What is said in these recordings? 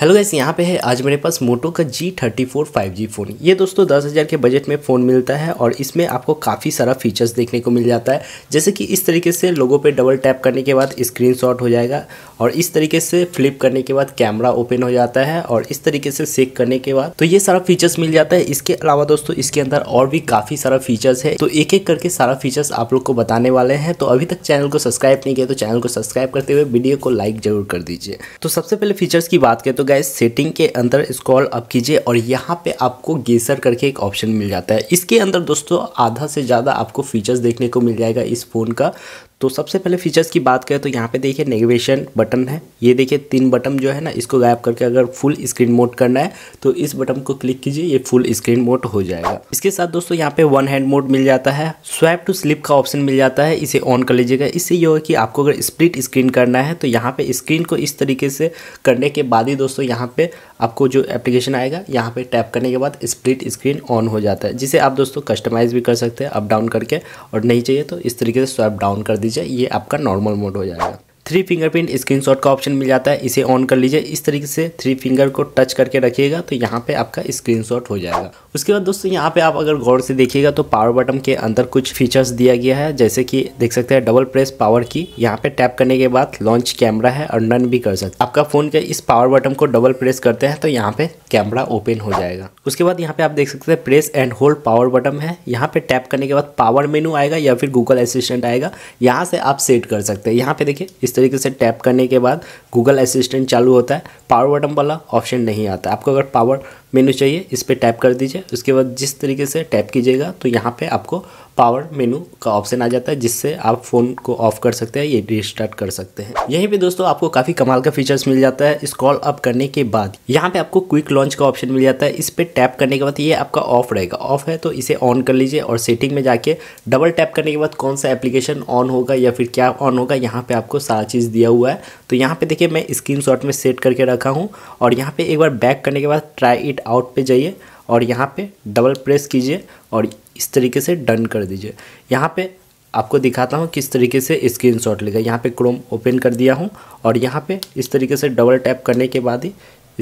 hello guys यहाँ पे है आज मेरे पास मोटो का G thirty four five G phone ये दोस्तों दस हज़ार के बजट में फ़ोन मिलता है और इसमें आपको काफ़ी सारा फीचर्स देखने को मिल जाता है जैसे कि इस तरीके से लोगों पे डबल टैप करने के बाद स्क्रीन शॉट हो जाएगा और इस तरीके से फ्लिप करने के बाद कैमरा ओपन हो जाता है और इस तरीके से सेक करने के बाद तो ये सारा फीचर्स मिल जाता है इसके अलावा दोस्तों इसके अंदर और भी काफ़ी सारा फीचर्स है तो एक एक करके सारा फीचर्स आप लोग को बताने वाले हैं तो अभी तक चैनल को सब्सक्राइब नहीं किया तो चैनल को सब्सक्राइब करते हुए वीडियो को लाइक जरूर कर दीजिए तो सबसे पहले फीचर्स की बात करें तो गए सेटिंग के अंदर स्क्रॉल अप कीजिए और यहाँ पे आपको गेसर करके एक ऑप्शन मिल जाता है इसके अंदर दोस्तों आधा से ज़्यादा आपको फीचर्स देखने को मिल जाएगा इस फ़ोन का तो सबसे पहले फीचर्स की बात करें तो यहाँ पे देखिए नेविगेशन बटन है ये देखिए तीन बटन जो है ना इसको गायब करके अगर फुल स्क्रीन मोड करना है तो इस बटन को क्लिक कीजिए ये फुल स्क्रीन मोड हो जाएगा इसके साथ दोस्तों यहाँ पे वन हैंड मोड मिल जाता है स्वैप टू स्लिप का ऑप्शन मिल जाता है इसे ऑन कर लीजिएगा इससे ये होगा कि आपको अगर स्प्लिट स्क्रीन करना है तो यहाँ पर स्क्रीन को इस तरीके से करने के बाद ही दोस्तों यहाँ पर आपको जो एप्लीकेशन आएगा यहाँ पर टैप करने के बाद स्प्लिट स्क्रीन ऑन हो जाता है जिसे आप दोस्तों कस्टमाइज़ भी कर सकते हैं अप डाउन करके और नहीं चाहिए तो इस तरीके से स्वैप डाउन कर दीजिए दीजिए ये आपका नॉर्मल मोड हो जाएगा थ्री फिंगरप्रिंट स्क्रीनशॉट का ऑप्शन मिल जाता है इसे ऑन कर लीजिए इस तरीके से थ्री फिंगर को टच करके रखिएगा तो यहाँ पे आपका स्क्रीनशॉट हो जाएगा उसके बाद दोस्तों यहाँ पे आप अगर गौर से देखिएगा तो पावर बटन के अंदर कुछ फीचर्स दिया गया है जैसे कि देख सकते हैं डबल प्रेस पावर की यहाँ पे टैप करने के बाद लॉन्च कैमरा है और रन भी कर सकते हैं आपका फोन के इस पावर बटन को डबल प्रेस करते हैं तो यहाँ पे कैमरा ओपन हो जाएगा उसके बाद यहाँ पे आप देख सकते हैं press and hold power button है यहाँ पे टैप करने के बाद पावर मेनू आएगा या फिर गूगल असिस्टेंट आएगा यहाँ से आप सेट कर सकते हैं यहाँ पे देखिए इस तरीके से टैप करने के बाद गूगल असिस्टेंट चालू होता है पावर बटन वाला ऑप्शन नहीं आता आपको अगर पावर मेनू चाहिए इस पर टैप कर दीजिए उसके बाद जिस तरीके से टैप कीजिएगा तो यहाँ पे आपको पावर मेनू का ऑप्शन आ जाता है जिससे आप फ़ोन को ऑफ कर सकते हैं ये रिस्टार्ट कर सकते हैं यहीं पे दोस्तों आपको काफ़ी कमाल का फीचर्स मिल जाता है इस कॉल अप करने के बाद यहाँ पे आपको क्विक लॉन्च का ऑप्शन मिल जाता है इस पर टैप करने के बाद ये आपका ऑफ रहेगा ऑफ है तो इसे ऑन कर लीजिए और सेटिंग में जाके डबल टैप करने के बाद कौन सा एप्लीकेशन ऑन होगा या फिर क्या ऑन होगा यहाँ पर आपको सारा चीज़ दिया हुआ है तो यहाँ पर देखिए मैं स्क्रीन में सेट करके रखा हूँ और यहाँ पर एक बार बैक करने के बाद ट्राई इट प्रिंट आउट पे जाइए और यहाँ पे डबल प्रेस कीजिए और इस तरीके से डन कर दीजिए यहाँ पे आपको दिखाता हूँ किस तरीके से स्क्रीन शॉट लेगा यहाँ पे क्रोम ओपन कर दिया हूँ और यहाँ पे इस तरीके से डबल टैप करने के बाद ही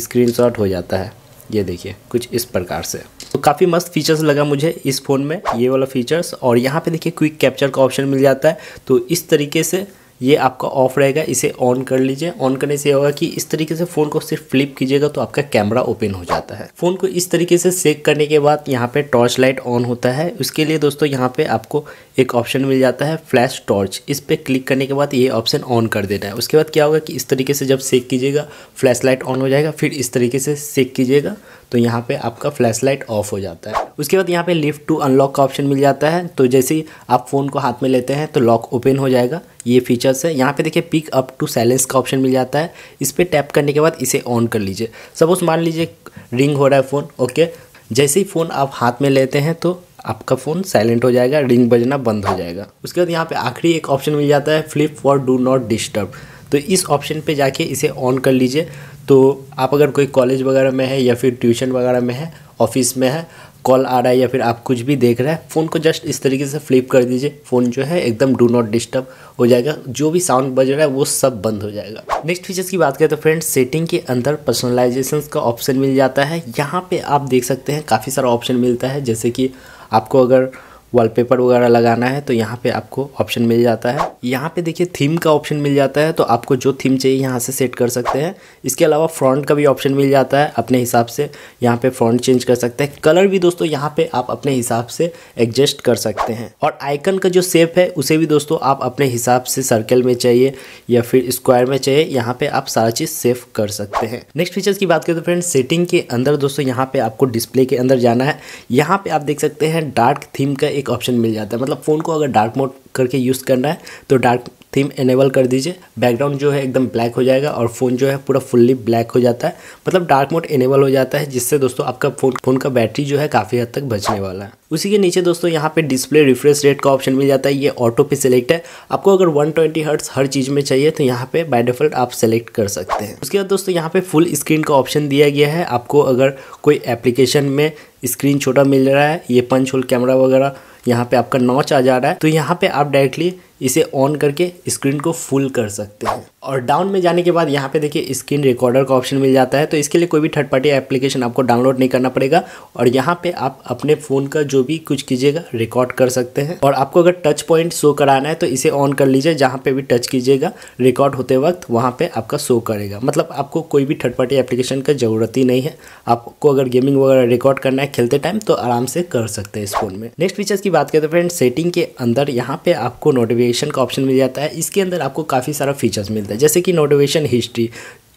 स्क्रीन शॉट हो जाता है ये देखिए कुछ इस प्रकार से तो काफ़ी मस्त फीचर्स लगा मुझे इस फ़ोन में ये वाला फीचर्स और यहाँ पे देखिए क्विक कैप्चर का ऑप्शन मिल जाता है तो इस तरीके से ये आपका ऑफ रहेगा इसे ऑन कर लीजिए ऑन करने से होगा कि इस तरीके से फ़ोन को सिर्फ फ्लिप कीजिएगा तो आपका कैमरा ओपन हो जाता है फ़ोन को इस तरीके से सेक करने के बाद यहाँ पे टॉर्च लाइट ऑन होता है उसके लिए दोस्तों यहाँ पे आपको एक ऑप्शन मिल जाता है फ्लैश टॉर्च इस पर क्लिक करने के बाद ये ऑप्शन ऑन कर देना है उसके बाद क्या होगा कि इस तरीके से जब सेक कीजिएगा फ्लैश लाइट ऑन हो जाएगा फिर इस तरीके से सेक कीजिएगा तो यहाँ पे आपका फ्लैश लाइट ऑफ हो जाता है उसके बाद यहाँ पे लिफ्ट टू अनलॉक का ऑप्शन मिल जाता है तो जैसे ही आप फ़ोन को हाथ में लेते हैं तो लॉक ओपन हो जाएगा ये फीचर्स है यहाँ पे देखिए पिक अप टू साइलेंस का ऑप्शन मिल जाता है इस पर टैप करने के बाद इसे ऑन कर लीजिए सपोज मान लीजिए रिंग हो रहा है फ़ोन ओके जैसे ही फ़ोन आप हाथ में लेते हैं तो आपका फ़ोन साइलेंट हो जाएगा रिंग बजना बंद हो जाएगा उसके बाद यहाँ पे आखिरी एक ऑप्शन मिल जाता है flip for do not disturb तो इस ऑप्शन पे जाके इसे ऑन कर लीजिए तो आप अगर कोई कॉलेज वगैरह में है या फिर ट्यूशन वगैरह में है ऑफिस में है कॉल आ रहा है या फिर आप कुछ भी देख रहे हैं फ़ोन को जस्ट इस तरीके से फ्लिप कर दीजिए फ़ोन जो है एकदम डू नॉट डिस्टर्ब हो जाएगा जो भी साउंड बज रहा है वो सब बंद हो जाएगा नेक्स्ट फीचर्स की बात करें तो फ्रेंड्स सेटिंग के अंदर पर्सनलाइजेशन का ऑप्शन मिल जाता है यहाँ पे आप देख सकते हैं काफ़ी सारा ऑप्शन मिलता है जैसे कि आपको अगर वॉलपेपर वगैरह लगाना है तो यहाँ पे आपको ऑप्शन मिल जाता है यहाँ पे देखिए थीम का ऑप्शन मिल जाता है तो आपको जो थीम चाहिए यहाँ से सेट कर सकते हैं इसके अलावा फ्रॉन्ट का भी ऑप्शन मिल जाता है अपने हिसाब से यहाँ पे फ्रंट चेंज कर सकते हैं कलर भी दोस्तों यहाँ पे आप अपने हिसाब से एडजस्ट कर सकते हैं और आइकन का जो सेप है उसे भी दोस्तों आप अपने हिसाब से सर्कल में चाहिए या फिर स्क्वायर में चाहिए यहाँ पे आप सारा चीज़ सेफ कर सकते हैं नेक्स्ट फीचर्स की बात करें तो फ्रेंड सेटिंग के अंदर दोस्तों यहाँ पे आपको डिस्प्ले के अंदर जाना है यहाँ पे आप देख सकते हैं डार्क थीम का एक ऑप्शन मिल जाता है मतलब फ़ोन को अगर डार्क मोड करके यूज़ करना है तो डार्क थीम इनेबल कर दीजिए बैकग्राउंड जो है एकदम ब्लैक हो जाएगा और फ़ोन जो है पूरा फुल्ली ब्लैक हो जाता है मतलब डार्क मोड इनेबल हो जाता है जिससे दोस्तों आपका फ़ोन फ़ोन का बैटरी जो है काफ़ी हद तक बचने वाला है उसी के नीचे दोस्तों यहाँ पे डिस्प्ले रिफ्रेश रेट का ऑप्शन मिल जाता है ये ऑटो पे सेलेक्ट है आपको अगर 120 ट्वेंटी हर्ट्स हर चीज़ में चाहिए तो यहाँ पे बाय डिफ़ॉल्ट आप सेलेक्ट कर सकते हैं उसके बाद दोस्तों यहाँ पे फुल स्क्रीन का ऑप्शन दिया गया है आपको अगर कोई एप्लीकेशन में स्क्रीन छोटा मिल रहा है ये पंच होल कैमरा वगैरह यहाँ पे आपका नॉच आ जा रहा है तो यहाँ पे आप डायरेक्टली इसे ऑन करके स्क्रीन को फुल कर सकते हैं और डाउन में जाने के बाद यहाँ पे देखिए स्क्रीन रिकॉर्डर का ऑप्शन मिल जाता है तो इसके लिए कोई भी थर्ड पार्टी एप्लीकेशन आपको डाउनलोड नहीं करना पड़ेगा और यहाँ पे आप अपने फ़ोन का जो भी कुछ कीजिएगा रिकॉर्ड कर सकते हैं और आपको अगर टच पॉइंट शो कराना है तो इसे ऑन कर लीजिए जहाँ पर भी टच कीजिएगा रिकॉर्ड होते वक्त वहाँ पर आपका शो करेगा मतलब आपको कोई भी थर्ड पार्टी एप्लीकेशन का ज़रूरत ही नहीं है आपको अगर गेमिंग वगैरह रिकॉर्ड करना है खेलते टाइम तो आराम से कर सकते हैं इस फ़ोन में नेक्स्ट फीचर्स की बात करें तो फ्रेंड सेटिंग के अंदर यहाँ पर आपको नोटिफिकेशन का ऑप्शन मिल जाता है इसके अंदर आपको काफ़ी सारा फीचर्स मिलता मिलता है जैसे कि नोटिवेशन हिस्ट्री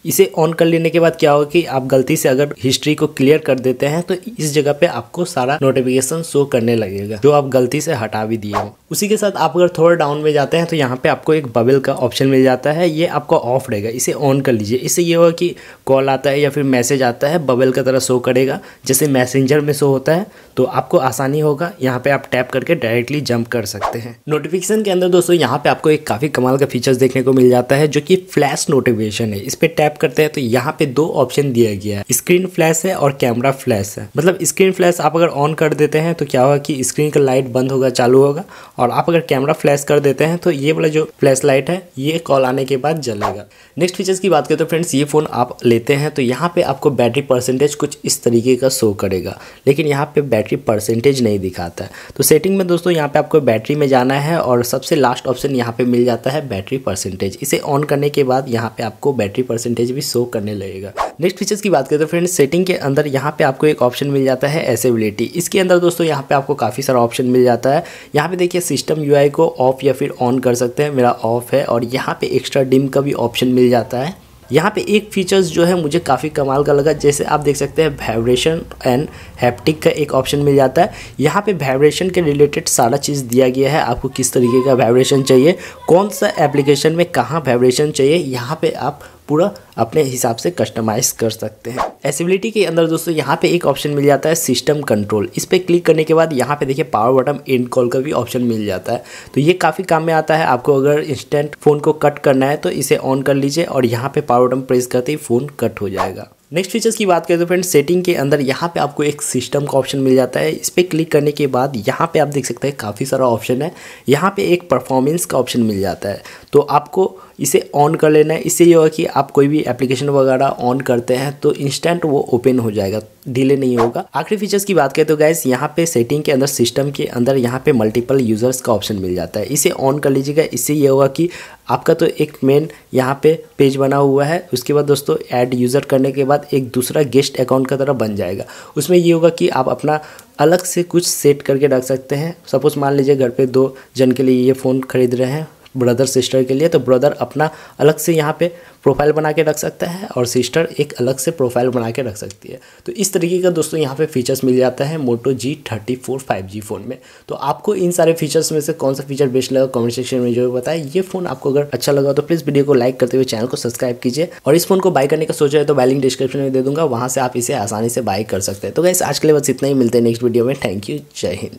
इसे ऑन कर लेने के बाद क्या होगा कि आप गलती से अगर हिस्ट्री को क्लियर कर देते हैं तो इस जगह पे आपको सारा नोटिफिकेशन शो करने लगेगा जो आप गलती से हटा भी दिए हो उसी के साथ आप अगर थोड़ा डाउन में जाते हैं तो यहाँ पे आपको एक बबल का ऑप्शन मिल जाता है ये आपको ऑफ रहेगा इसे ऑन कर लीजिए इससे ये होगा कि कॉल आता है या फिर मैसेज आता है बबल का तरह शो करेगा जैसे मैसेंजर में शो होता है तो आपको आसानी होगा यहाँ पे आप टैप करके डायरेक्टली जंप कर सकते हैं नोटिफिकेशन के अंदर दोस्तों यहाँ पे आपको एक काफ़ी कमाल का फीचर्स देखने को मिल जाता है जो कि फ्लैश नोटिफिकेशन है इस पर टैप टैप करते हैं तो यहाँ पे दो ऑप्शन दिया गया है स्क्रीन फ्लैश है और कैमरा फ्लैश है मतलब स्क्रीन फ्लैश आप अगर ऑन कर देते हैं तो क्या होगा कि स्क्रीन का लाइट बंद होगा चालू होगा और आप अगर कैमरा फ्लैश कर देते हैं तो ये वाला जो फ्लैश लाइट है ये कॉल आने के बाद जलेगा नेक्स्ट फीचर्स की बात करें तो फ्रेंड्स ये फ़ोन आप लेते हैं तो यहाँ पे आपको बैटरी परसेंटेज कुछ इस तरीके का शो करेगा लेकिन यहाँ पे बैटरी परसेंटेज नहीं दिखाता है तो सेटिंग में दोस्तों यहाँ पे आपको बैटरी में जाना है और सबसे लास्ट ऑप्शन यहाँ पे मिल जाता है बैटरी परसेंटेज इसे ऑन करने के बाद यहाँ पे आपको बैटरी परसेंटेज वोल्टेज भी शो करने लगेगा नेक्स्ट फीचर्स की बात करें तो फ्रेंड सेटिंग के अंदर यहाँ पे आपको एक ऑप्शन मिल जाता है एसेबिलिटी इसके अंदर दोस्तों यहाँ पे आपको काफ़ी सारा ऑप्शन मिल जाता है यहाँ पे देखिए सिस्टम यूआई को ऑफ या फिर ऑन कर सकते हैं मेरा ऑफ है और यहाँ पे एक्स्ट्रा डिम का भी ऑप्शन मिल जाता है यहाँ पे एक फीचर्स जो है मुझे काफ़ी कमाल का लगा जैसे आप देख सकते हैं वाइब्रेशन एंड हैप्टिक का एक ऑप्शन मिल जाता है यहाँ पे वाइब्रेशन के रिलेटेड सारा चीज़ दिया गया है आपको किस तरीके का वाइब्रेशन चाहिए कौन सा एप्लीकेशन में कहाँ वाइब्रेशन चाहिए यहाँ पे आप पूरा अपने हिसाब से कस्टमाइज कर सकते हैं एसिबिलिटी के अंदर दोस्तों यहाँ पे एक ऑप्शन मिल जाता है सिस्टम कंट्रोल इस पर क्लिक करने के बाद यहाँ पे देखिए पावर बटन एंड कॉल का भी ऑप्शन मिल जाता है तो ये काफ़ी काम में आता है आपको अगर इंस्टेंट फ़ोन को कट करना है तो इसे ऑन कर लीजिए और यहाँ पर पावर बटन प्रेस करते ही फ़ोन कट हो जाएगा नेक्स्ट फीचर्स की बात करें तो फ्रेंड सेटिंग के अंदर यहाँ पे आपको एक सिस्टम का ऑप्शन मिल जाता है इस पर क्लिक करने के बाद यहाँ पे आप देख सकते हैं काफ़ी सारा ऑप्शन है यहाँ पे एक परफॉर्मेंस का ऑप्शन मिल जाता है तो आपको इसे ऑन कर लेना है इससे ये होगा कि आप कोई भी एप्लीकेशन वगैरह ऑन करते हैं तो इंस्टेंट वो ओपन हो जाएगा डिले नहीं होगा आखिरी फीचर्स की बात करें तो गैस यहाँ पे सेटिंग के अंदर सिस्टम के अंदर यहाँ पे मल्टीपल यूजर्स का ऑप्शन मिल जाता है इसे ऑन कर लीजिएगा इससे ये होगा कि आपका तो एक मेन यहाँ पे पेज बना हुआ है उसके बाद दोस्तों ऐड यूज़र करने के बाद एक दूसरा गेस्ट अकाउंट का तरह बन जाएगा उसमें ये होगा कि आप अपना अलग से कुछ सेट करके रख सकते हैं सपोज़ मान लीजिए घर पर दो जन के लिए ये फ़ोन खरीद रहे हैं ब्रदर सिस्टर के लिए तो ब्रदर अपना अलग से यहाँ पे प्रोफाइल बना के रख सकता है और सिस्टर एक अलग से प्रोफाइल बना के रख सकती है तो इस तरीके का दोस्तों यहाँ पे फीचर्स मिल जाता है Moto G thirty four five G phone में तो आपको इन सारे फीचर्स में से कौन सा फीचर बेस्ट लगा कमेंट सेक्शन में जो बताए ये फोन आपको अगर अच्छा लगा तो प्लीज़ वीडियो को लाइक करते हुए चैनल को सब्सक्राइब कीजिए और इस फोन को बाय करने का सोचा है तो बाय लिंक डिस्क्रिप्शन में दे दूंगा वहाँ से आप इसे आसानी से बाय कर सकते हैं तो गैस आज के लिए बस इतना ही मिलते हैं नेक्स्ट वीडियो में थैंक यू जय हिंद